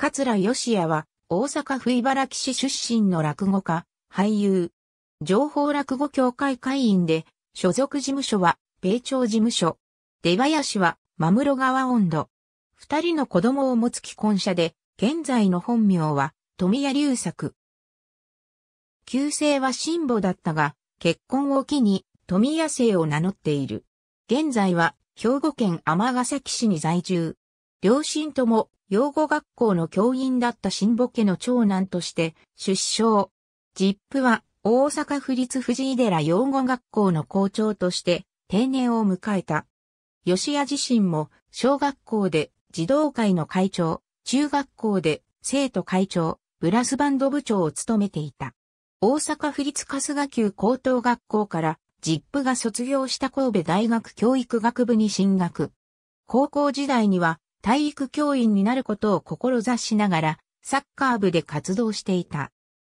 桂吉也は、大阪府茨木市出身の落語家、俳優。情報落語協会会員で、所属事務所は、米朝事務所。出林は、真室川温度。二人の子供を持つ既婚者で、現在の本名は、富谷隆作。旧姓は辛抱だったが、結婚を機に、富谷姓を名乗っている。現在は、兵庫県尼崎市に在住。両親とも、養護学校の教員だった新母家の長男として出生。ジップは大阪府立藤井寺養護学校の校長として定年を迎えた。吉谷自身も小学校で児童会の会長、中学校で生徒会長、ブラスバンド部長を務めていた。大阪府立春日級高等学校からジップが卒業した神戸大学教育学部に進学。高校時代には体育教員になることを志しながら、サッカー部で活動していた。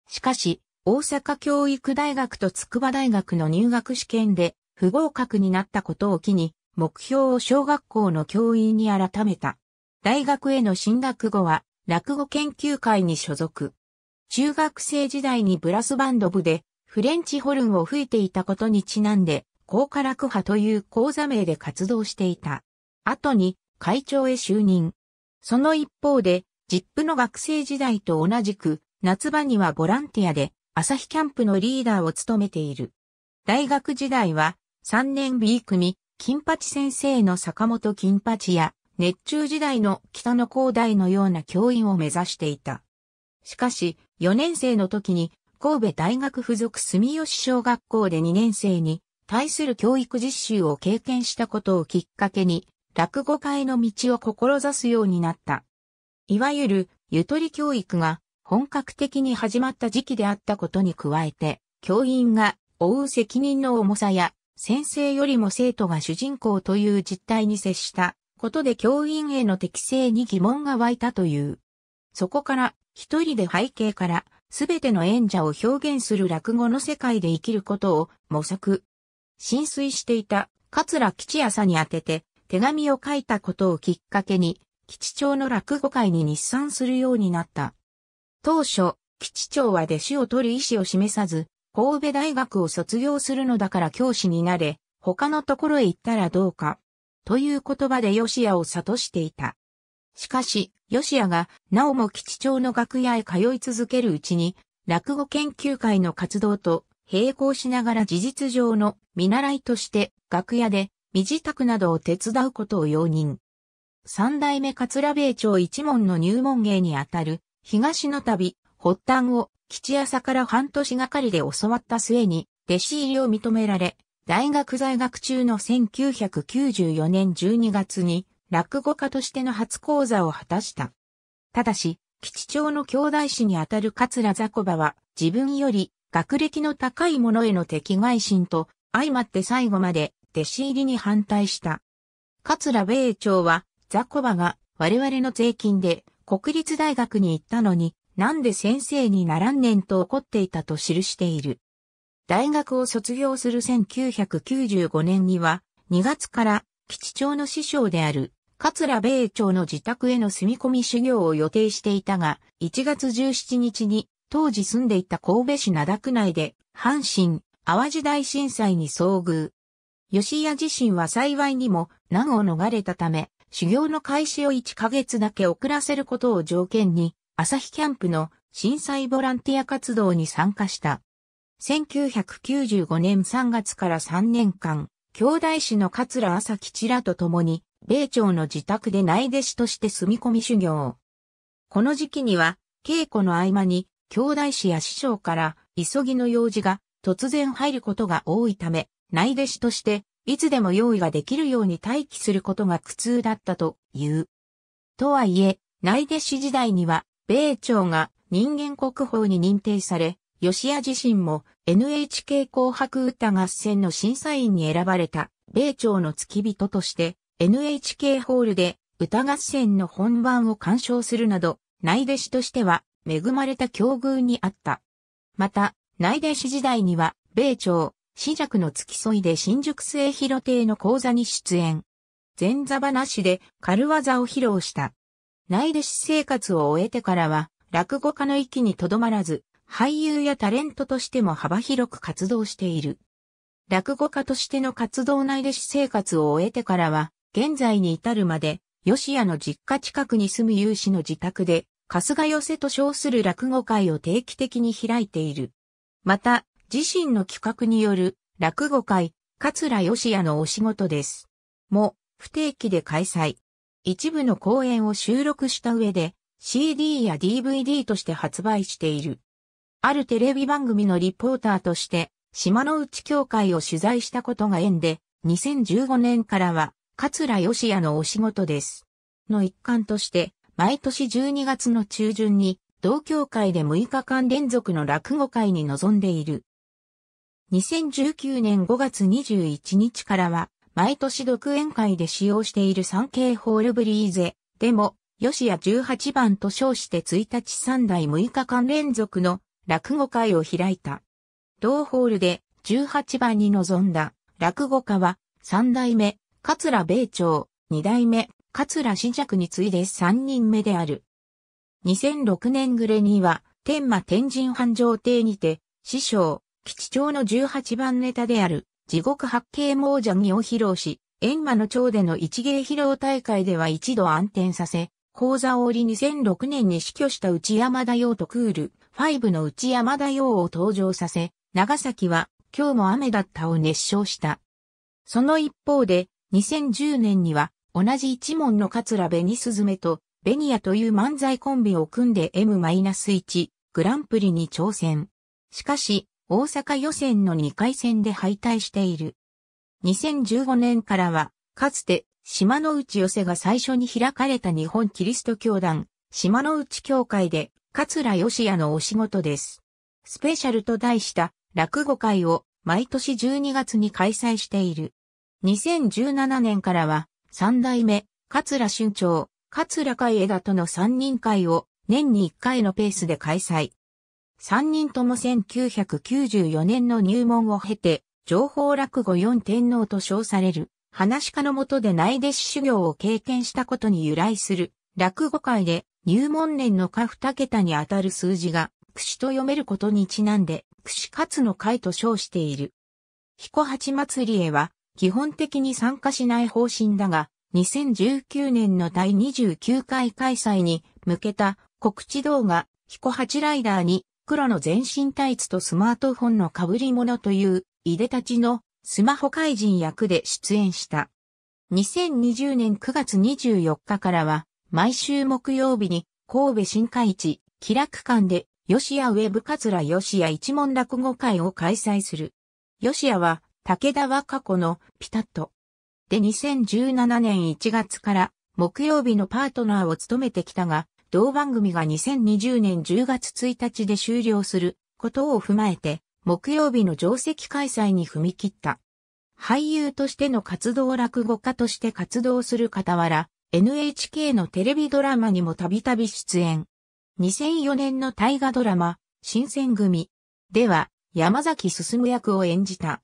しかし、大阪教育大学と筑波大学の入学試験で不合格になったことを機に、目標を小学校の教員に改めた。大学への進学後は、落語研究会に所属。中学生時代にブラスバンド部で、フレンチホルンを吹いていたことにちなんで、高価落派という講座名で活動していた。後に、会長へ就任。その一方で、ジップの学生時代と同じく、夏場にはボランティアで、朝日キャンプのリーダーを務めている。大学時代は、3年 B 組、金八先生の坂本金八や、熱中時代の北野高大のような教員を目指していた。しかし、4年生の時に、神戸大学附属住吉小学校で2年生に対する教育実習を経験したことをきっかけに、落語家への道を志すようになった。いわゆる、ゆとり教育が本格的に始まった時期であったことに加えて、教員が負う責任の重さや、先生よりも生徒が主人公という実態に接したことで教員への適性に疑問が湧いたという。そこから、一人で背景から、すべての演者を表現する落語の世界で生きることを模索。浸水していた桂吉朝に当てて、手紙を書いたことをきっかけに、吉兆の落語会に日産するようになった。当初、吉兆は弟子を取る意思を示さず、神戸大学を卒業するのだから教師になれ、他のところへ行ったらどうか、という言葉で吉谷を諭していた。しかし、吉谷が、なおも吉兆の楽屋へ通い続けるうちに、落語研究会の活動と並行しながら事実上の見習いとして楽屋で身支度などを手伝うことを容認。三代目桂米朝一門の入門芸にあたる、東の旅、発端を、吉朝から半年がかりで教わった末に、弟子入りを認められ、大学在学中の1994年12月に、落語家としての初講座を果たした。ただし、吉朝の兄弟子にあたる桂雑魚場は、自分より学歴の高い者への敵外心と、相まって最後まで弟子入りに反対した。桂米朝は、ザコバが我々の税金で国立大学に行ったのに、なんで先生にならんねんと怒っていたと記している。大学を卒業する1995年には、2月から基地長の師匠である桂米朝の自宅への住み込み修行を予定していたが、1月17日に当時住んでいた神戸市灘区内で阪神・淡路大震災に遭遇。吉谷自身は幸いにも難を逃れたため、修行の開始を1ヶ月だけ遅らせることを条件に、朝日キャンプの震災ボランティア活動に参加した。1995年3月から3年間、兄弟子の桂朝吉らと共に、米朝の自宅で内弟子として住み込み修行。この時期には、稽古の合間に、兄弟子や師匠から、急ぎの用事が突然入ることが多いため、内弟子としていつでも用意ができるように待機することが苦痛だったという。とはいえ、内弟子時代には、米朝が人間国宝に認定され、吉谷自身も NHK 紅白歌合戦の審査員に選ばれた米朝の付き人として NHK ホールで歌合戦の本番を鑑賞するなど、内弟子としては恵まれた境遇にあった。また、内弟子時代には、米朝、死弱の付き添いで新宿末広亭の講座に出演。前座話で軽技を披露した。内弟子生活を終えてからは、落語家の域にとどまらず、俳優やタレントとしても幅広く活動している。落語家としての活動内弟子生活を終えてからは、現在に至るまで、吉谷の実家近くに住む有志の自宅で、春日寄せと称する落語会を定期的に開いている。また、自身の企画による落語会、桂義也のお仕事です。も、不定期で開催。一部の公演を収録した上で CD や DVD として発売している。あるテレビ番組のリポーターとして島の内協会を取材したことが縁で2015年からは桂義也のお仕事です。の一環として毎年12月の中旬に同協会で6日間連続の落語会に臨んでいる。2019年5月21日からは、毎年独演会で使用している 3K ホールブリーゼ、でも、吉谷18番と称して1日3代6日間連続の落語会を開いた。同ホールで18番に臨んだ落語家は3代目、桂米朝、2代目、桂四尺に次いで3人目である。2006年暮れには、天馬天神繁盛亭にて、師匠、基地長の18番ネタである、地獄八景猛者儀を披露し、閻魔の長での一芸披露大会では一度暗転させ、講座を折り2006年に死去した内山大王とクール、5の内山大王を登場させ、長崎は今日も雨だったを熱唱した。その一方で、2010年には、同じ一門の桂ズメと、ベニヤという漫才コンビを組んで M-1 グランプリに挑戦。しかし、大阪予選の2回戦で敗退している。2015年からは、かつて島の内寄せが最初に開かれた日本キリスト教団、島の内教会で、桂義也のお仕事です。スペシャルと題した落語会を毎年12月に開催している。2017年からは、三代目、桂春長、桂海枝との三人会を年に1回のペースで開催。3人とも1994年の入門を経て、情報落語四天皇と称される、話家のもとで内弟子修行を経験したことに由来する、落語界で入門年の下二桁にあたる数字が、串と読めることにちなんで、串勝の会と称している。彦八祭りへは、基本的に参加しない方針だが、2019年の第29回開催に向けた告知動画、彦八ライダーに黒の全身タイツとスマートフォンの被り物という、いでたちのスマホ怪人役で出演した。2020年9月24日からは、毎週木曜日に神戸新海地、気楽館で、吉谷ウェブ桂吉谷一門落語会を開催する。吉谷は、武田和歌子のピタッと。で2017年1月から木曜日のパートナーを務めてきたが、同番組が2020年10月1日で終了することを踏まえて、木曜日の定席開催に踏み切った。俳優としての活動落語家として活動する傍ら、NHK のテレビドラマにもたびたび出演。2004年の大河ドラマ、新選組では山崎進役を演じた。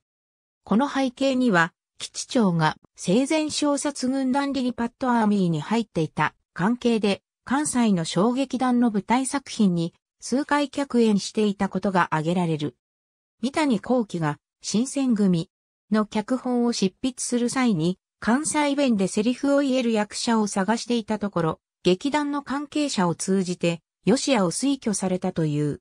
この背景には、基地長が生前小卒軍団リリパッドアーミーに入っていた関係で関西の衝撃団の舞台作品に数回客演していたことが挙げられる。三谷幸喜が新選組の脚本を執筆する際に関西弁でセリフを言える役者を探していたところ、劇団の関係者を通じて、吉谷を推挙されたという。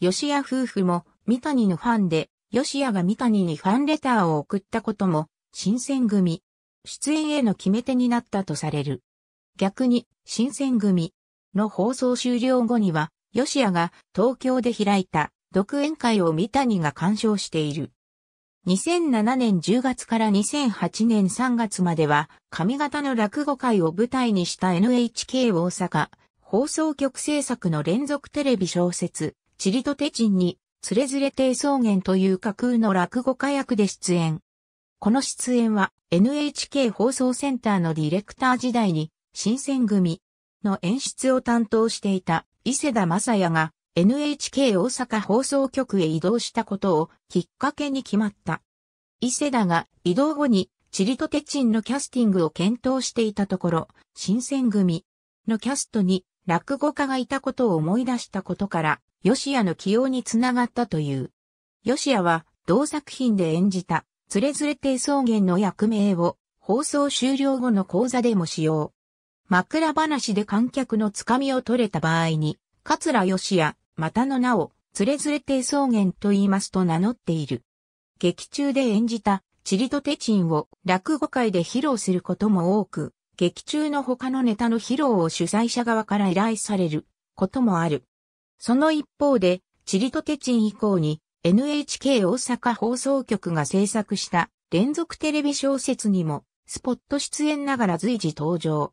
吉谷夫婦も三谷のファンで、吉谷が三谷にファンレターを送ったことも、新選組、出演への決め手になったとされる。逆に、新選組の放送終了後には、吉谷が東京で開いた独演会を三谷が鑑賞している。2007年10月から2008年3月までは、上方の落語会を舞台にした NHK 大阪、放送局制作の連続テレビ小説、チリとテチンに、つれづれ低草原という架空の落語家役で出演。この出演は NHK 放送センターのディレクター時代に新選組の演出を担当していた伊勢田正也が NHK 大阪放送局へ移動したことをきっかけに決まった。伊勢田が移動後にチリとテチンのキャスティングを検討していたところ、新選組のキャストに落語家がいたことを思い出したことから、吉谷の起用につながったという。吉谷は同作品で演じた、つれづれ低草原の役名を放送終了後の講座でも使用。枕話で観客のつかみを取れた場合に、桂義也、またの名を、つれづれ低草原と言いますと名乗っている。劇中で演じた、チリとテチンを落語会で披露することも多く、劇中の他のネタの披露を主催者側から依頼されることもある。その一方で、チリとテチン以降に NHK 大阪放送局が制作した連続テレビ小説にもスポット出演ながら随時登場。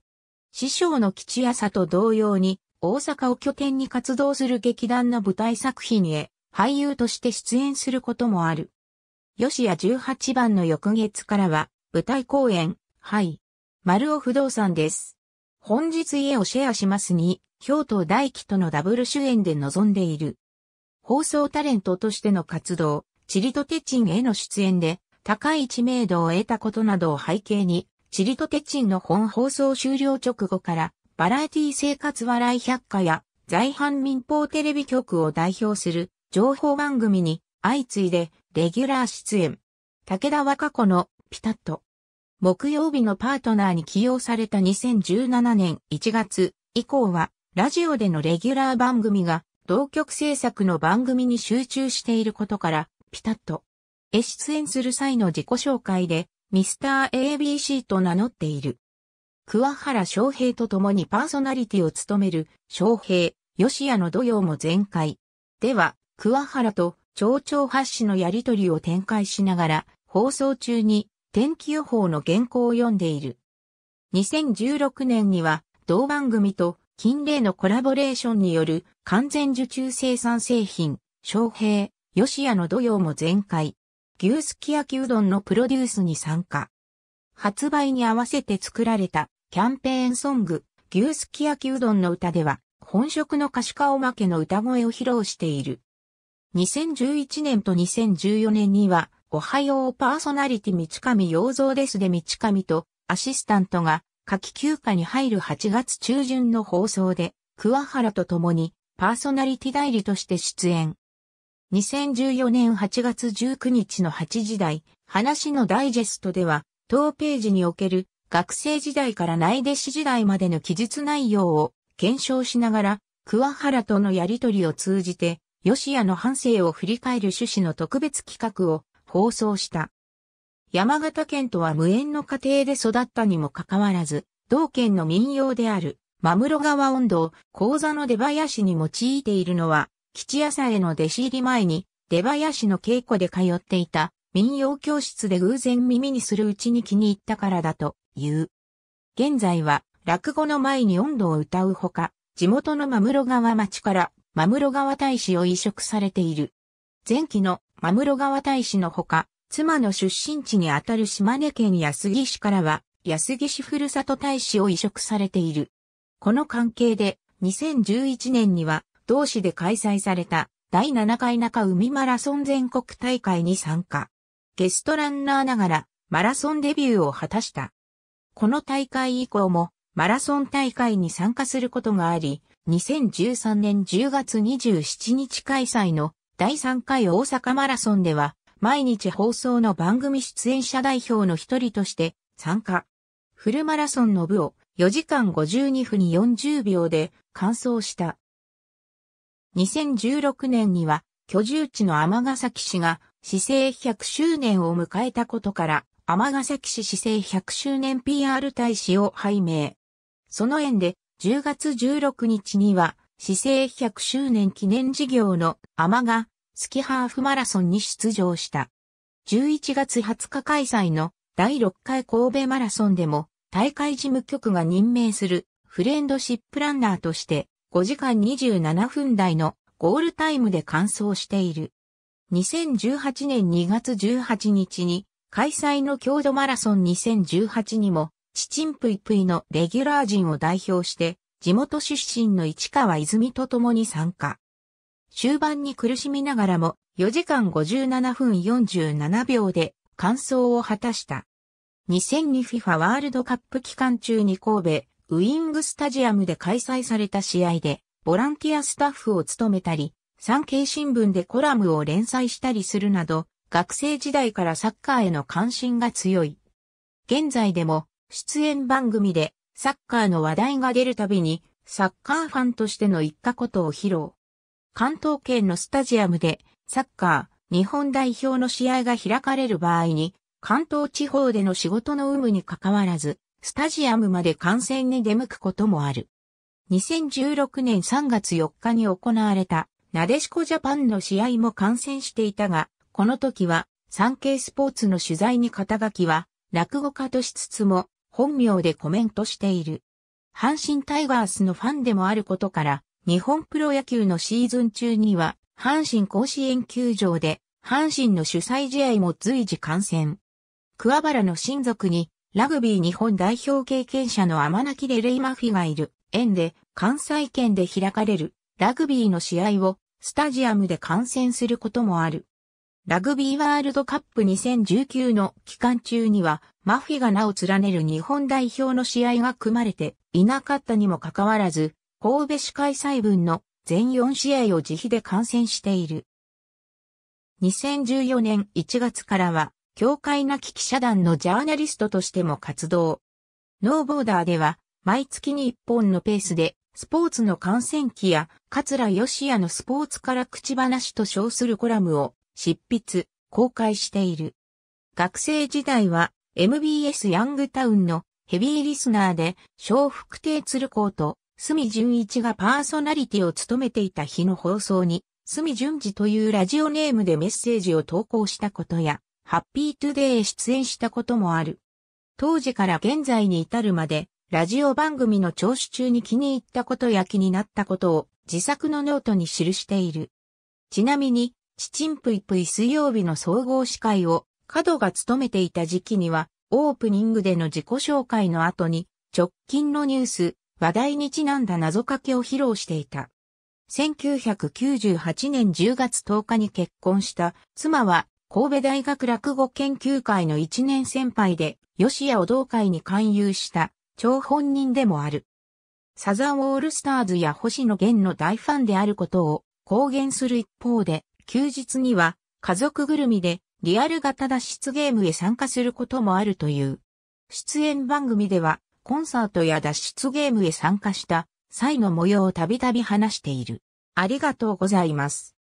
師匠の吉屋さと同様に、大阪を拠点に活動する劇団の舞台作品へ、俳優として出演することもある。吉谷18番の翌月からは、舞台公演、はい。丸尾不動産です。本日家をシェアしますに、京都大輝とのダブル主演で臨んでいる。放送タレントとしての活動、チリとテチンへの出演で、高い知名度を得たことなどを背景に、チリとテチンの本放送終了直後から、バラエティ生活笑い百科や、在阪民放テレビ局を代表する情報番組に相次いでレギュラー出演。武田和歌子のピタッと。木曜日のパートナーに起用された2017年1月以降は、ラジオでのレギュラー番組が同局制作の番組に集中していることから、ピタッと。へ出演する際の自己紹介で、ミスター ABC と名乗っている。桑原翔平と共にパーソナリティを務める翔平、吉谷の土曜も全開。では、桑原と町長発紙のやりとりを展開しながら、放送中に天気予報の原稿を読んでいる。2016年には、同番組と近例のコラボレーションによる完全受注生産製品、翔平、吉谷の土曜も全開。牛すき焼きうどんのプロデュースに参加。発売に合わせて作られたキャンペーンソング、牛すき焼きうどんの歌では、本職の歌手化おまけの歌声を披露している。2011年と2014年には、おはようパーソナリティ道上洋蔵ですで道上とアシスタントが夏季休暇に入る8月中旬の放送で、桑原と共にパーソナリティ代理として出演。2014年8月19日の8時台、話のダイジェストでは、当ページにおける学生時代から内弟子時代までの記述内容を検証しながら、桑原とのやりとりを通じて、吉谷の反省を振り返る趣旨の特別企画を放送した。山形県とは無縁の家庭で育ったにもかかわらず、同県の民謡である、マムロ川度を講座の出囃子に用いているのは、吉夜さんへの弟子入り前に、出囃子の稽古で通っていた民謡教室で偶然耳にするうちに気に入ったからだという。現在は落語の前に音頭を歌うほか、地元のマムロ川町からマムロ川大使を移植されている。前期のマムロ川大使のほか、妻の出身地にあたる島根県安木市からは安木市ふるさと大使を移植されている。この関係で2011年には同市で開催された第7回中海マラソン全国大会に参加。ゲストランナーながらマラソンデビューを果たした。この大会以降もマラソン大会に参加することがあり、2013年10月27日開催の第3回大阪マラソンでは、毎日放送の番組出演者代表の一人として参加。フルマラソンの部を4時間52分40秒で完走した。2016年には居住地の尼崎市が市政100周年を迎えたことから、尼崎市市政100周年 PR 大使を拝命。その縁で、10月16日には、市政100周年記念事業の尼が、スキハーフマラソンに出場した。11月20日開催の第6回神戸マラソンでも、大会事務局が任命するフレンドシップランナーとして5時間27分台のゴールタイムで完走している。2018年2月18日に開催の郷土マラソン2018にも、チチンプイプイのレギュラー陣を代表して、地元出身の市川泉と共に参加。終盤に苦しみながらも4時間57分47秒で完走を果たした。2002FIFA ワールドカップ期間中に神戸ウイングスタジアムで開催された試合で、ボランティアスタッフを務めたり、産経新聞でコラムを連載したりするなど、学生時代からサッカーへの関心が強い。現在でも、出演番組でサッカーの話題が出るたびに、サッカーファンとしての一家ことを披露。関東圏のスタジアムで、サッカー、日本代表の試合が開かれる場合に、関東地方での仕事の有無に関わらず、スタジアムまで観戦に出向くこともある。2016年3月4日に行われた、なでしこジャパンの試合も観戦していたが、この時は、産経スポーツの取材に肩書きは、落語家としつつも、本名でコメントしている。阪神タイガースのファンでもあることから、日本プロ野球のシーズン中には、阪神甲子園球場で、阪神の主催試合も随時観戦。桑原の親族にラグビー日本代表経験者の天泣でレイマフィがいる園で関西圏で開かれるラグビーの試合をスタジアムで観戦することもある。ラグビーワールドカップ2019の期間中にはマフィが名を連ねる日本代表の試合が組まれていなかったにもかかわらず、神戸市開催分の全4試合を自費で観戦している。2014年1月からは教会なき記者団のジャーナリストとしても活動。ノーボーダーでは、毎月に一本のペースで、スポーツの観戦記や、桂吉也のスポーツから口話と称するコラムを、執筆、公開している。学生時代は、MBS ヤングタウンのヘビーリスナーで、小福亭鶴光と、隅淳一がパーソナリティを務めていた日の放送に、隅淳二というラジオネームでメッセージを投稿したことや、ハッピートゥデイへ出演したこともある。当時から現在に至るまで、ラジオ番組の聴取中に気に入ったことや気になったことを自作のノートに記している。ちなみに、チチンプイプイ水曜日の総合司会を、角が務めていた時期には、オープニングでの自己紹介の後に、直近のニュース、話題にちなんだ謎かけを披露していた。1998年10月10日に結婚した妻は神戸大学落語研究会の一年先輩で、吉谷を同会に勧誘した、張本人でもある。サザンオールスターズや星野源の大ファンであることを公言する一方で、休日には家族ぐるみでリアル型脱出ゲームへ参加することもあるという。出演番組ではコンサートや脱出ゲームへ参加した際の模様をたびたび話している。ありがとうございます。